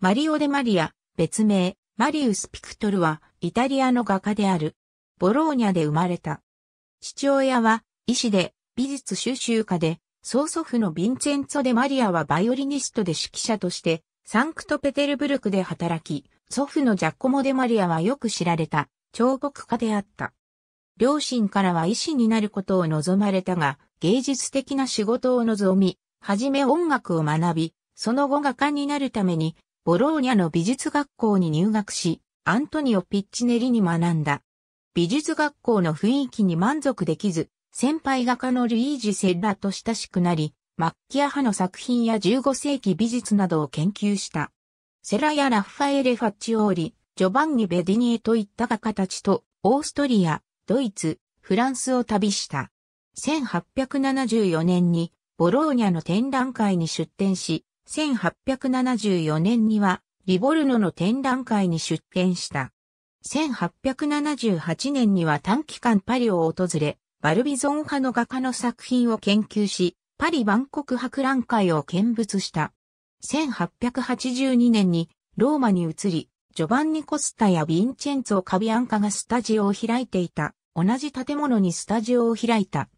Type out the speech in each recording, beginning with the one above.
マリオ・デ・マリア、別名、マリウス・ピクトルは、イタリアの画家である。ボローニャで生まれた。父親は、医師で、美術収集家で、曽祖父のヴィンチェンツォ・デ・マリアはバイオリニストで指揮者として、サンクトペテルブルクで働き、祖父のジャッコモ・デ・マリアはよく知られた、彫刻家であった。両親からは医師になることを望まれたが、芸術的な仕事を望み、はじめ音楽を学び、その後画家になるためにボローニャの美術学校に入学し、アントニオ・ピッチネリに学んだ。美術学校の雰囲気に満足できず、先輩画家のルイージ・セッラと親しくなり、マッキア派の作品や15世紀美術などを研究した。セラやラファエレ・ファッチオーリ、ジョバンニ・ベディニエといった画家たちと、オーストリア、ドイツ、フランスを旅した。1874年に、ボローニャの展覧会に出展し、1874年には、リボルノの展覧会に出展した。1878年には短期間パリを訪れ、バルビゾン派の画家の作品を研究し、パリ万国博覧会を見物した。1882年にローマに移り、ジョバンニ・コスタやヴィンチェンツォ・カビアンカがスタジオを開いていた。同じ建物にスタジオを開いた。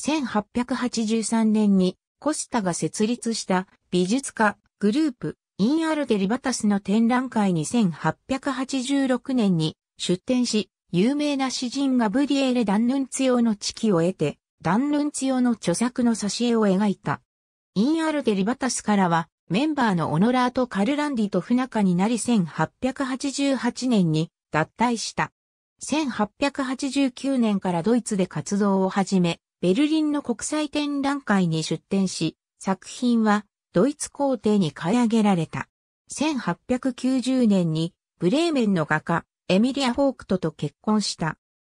1883年にコスタが設立した美術家グループインアルデリバタスの展覧会に1886年に出展し、有名な詩人ガブリエレ・ダンヌンツヨの知己を得て、ダンヌンツヨの著作の挿絵を描いた。インアルデリバタスからは、メンバーのオノラート・カルランディと不仲になり1888年に脱退した。1889年からドイツで活動を始め、ベルリンの国際展覧会に出展し、作品はドイツ皇帝に買い上げられた。1890年にブレーメンの画家エミリア・ホークトと結婚した。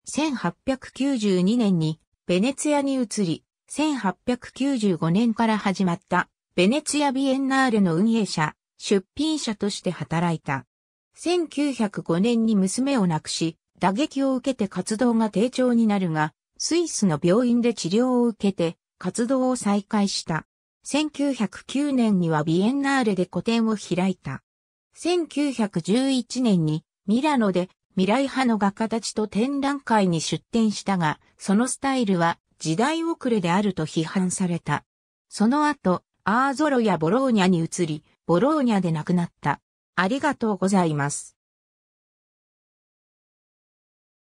1892年にベネツィアに移り、1895年から始まったベネツィア・ビエンナーレの運営者、出品者として働いた。1905年に娘を亡くし、打撃を受けて活動が低調になるが、スイスの病院で治療を受けて活動を再開した。1909年にはビエンナーレで個展を開いた。1911年にミラノで未来派の画家たちと展覧会に出展したが、そのスタイルは時代遅れであると批判された。その後、アーゾロやボローニャに移り、ボローニャで亡くなった。ありがとうございます。